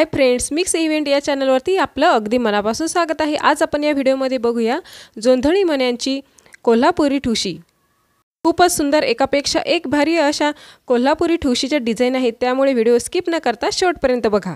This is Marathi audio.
हाय फ्रेंड्स मिक्स इव्हेंट या चॅनलवरती आपलं अगदी मनापासून स्वागत आहे आज आपण या व्हिडिओमध्ये बघूया जोंधळी मण्यांची कोल्हापुरी ठुशी खूपच सुंदर एकापेक्षा एक भारी अशा कोल्हापुरी ठुशीच्या डिझाईन आहेत त्यामुळे व्हिडिओ स्किप न करता शेवटपर्यंत बघा